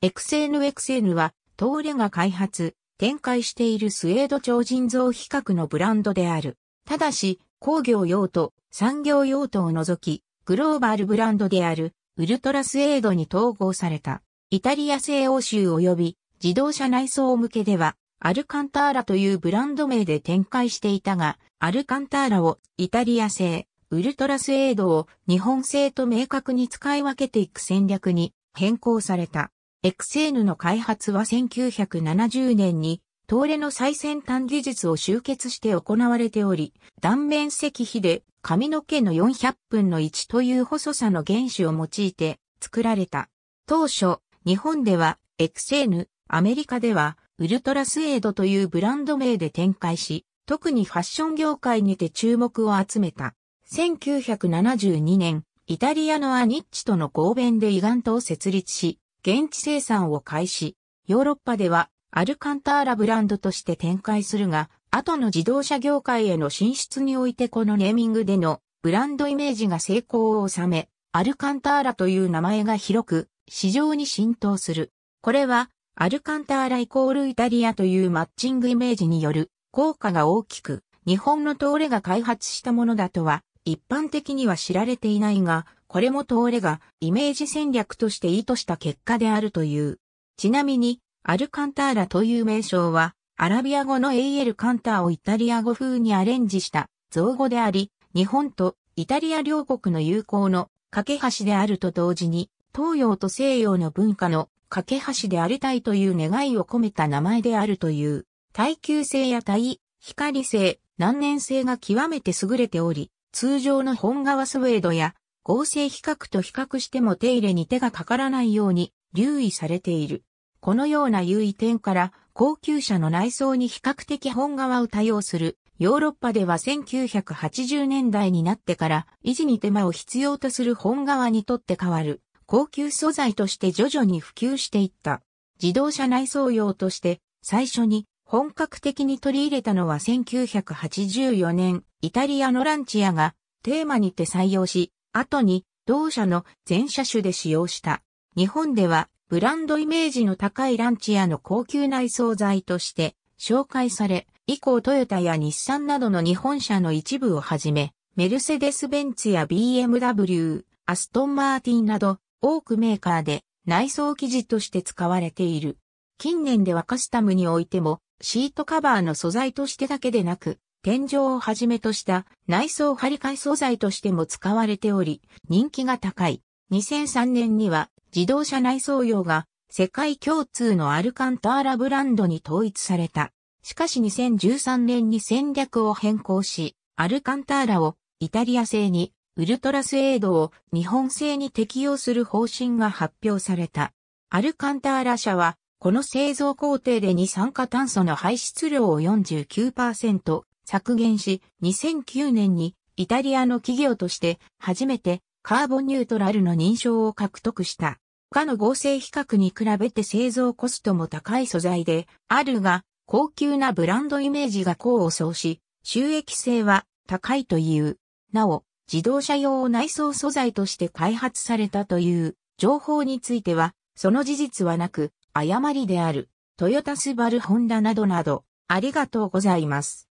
XNXN は、トーレが開発、展開しているスエード超人造比較のブランドである。ただし、工業用途、産業用途を除き、グローバルブランドである、ウルトラスエードに統合された。イタリア製欧州及び、自動車内装向けでは、アルカンターラというブランド名で展開していたが、アルカンターラをイタリア製、ウルトラスエードを日本製と明確に使い分けていく戦略に変更された。エクセーヌの開発は1970年に、東レの最先端技術を集結して行われており、断面積比で髪の毛の400分の1という細さの原子を用いて作られた。当初、日本ではエクセーヌ、アメリカではウルトラスエードというブランド名で展開し、特にファッション業界にて注目を集めた。1972年、イタリアのアニッチとの合弁でイガントを設立し、現地生産を開始、ヨーロッパではアルカンターラブランドとして展開するが、後の自動車業界への進出においてこのネーミングでのブランドイメージが成功を収め、アルカンターラという名前が広く市場に浸透する。これはアルカンターライコールイタリアというマッチングイメージによる効果が大きく、日本のトーレが開発したものだとは一般的には知られていないが、これもトーレがイメージ戦略として意図した結果であるという。ちなみに、アルカンターラという名称は、アラビア語のエ l エルカンターをイタリア語風にアレンジした造語であり、日本とイタリア両国の友好の架け橋であると同時に、東洋と西洋の文化の架け橋でありたいという願いを込めた名前であるという、耐久性や耐、光性、難燃性が極めて優れており、通常の本革スウェードや合成比較と比較しても手入れに手がかからないように留意されている。このような優位点から高級車の内装に比較的本革を多用するヨーロッパでは1980年代になってから維持に手間を必要とする本革にとって変わる高級素材として徐々に普及していった。自動車内装用として最初に本格的に取り入れたのは1984年イタリアのランチアがテーマにて採用し後に同社の全車種で使用した。日本ではブランドイメージの高いランチ屋の高級内装材として紹介され、以降トヨタや日産などの日本車の一部をはじめ、メルセデス・ベンツや BMW、アストン・マーティンなど多くメーカーで内装生地として使われている。近年ではカスタムにおいてもシートカバーの素材としてだけでなく、天井をはじめとした内装張り替え素材としても使われており、人気が高い。2003年には自動車内装用が世界共通のアルカンターラブランドに統一された。しかし2013年に戦略を変更し、アルカンターラをイタリア製に、ウルトラスエードを日本製に適用する方針が発表された。アルカンターラ社は、この製造工程で二酸化炭素の排出量を49%、削減し、2009年にイタリアの企業として初めてカーボンニュートラルの認証を獲得した。他の合成比較に比べて製造コストも高い素材であるが、高級なブランドイメージが功を奏し、収益性は高いという。なお、自動車用内装素材として開発されたという情報については、その事実はなく、誤りである。トヨタスバルホンダなどなど、ありがとうございます。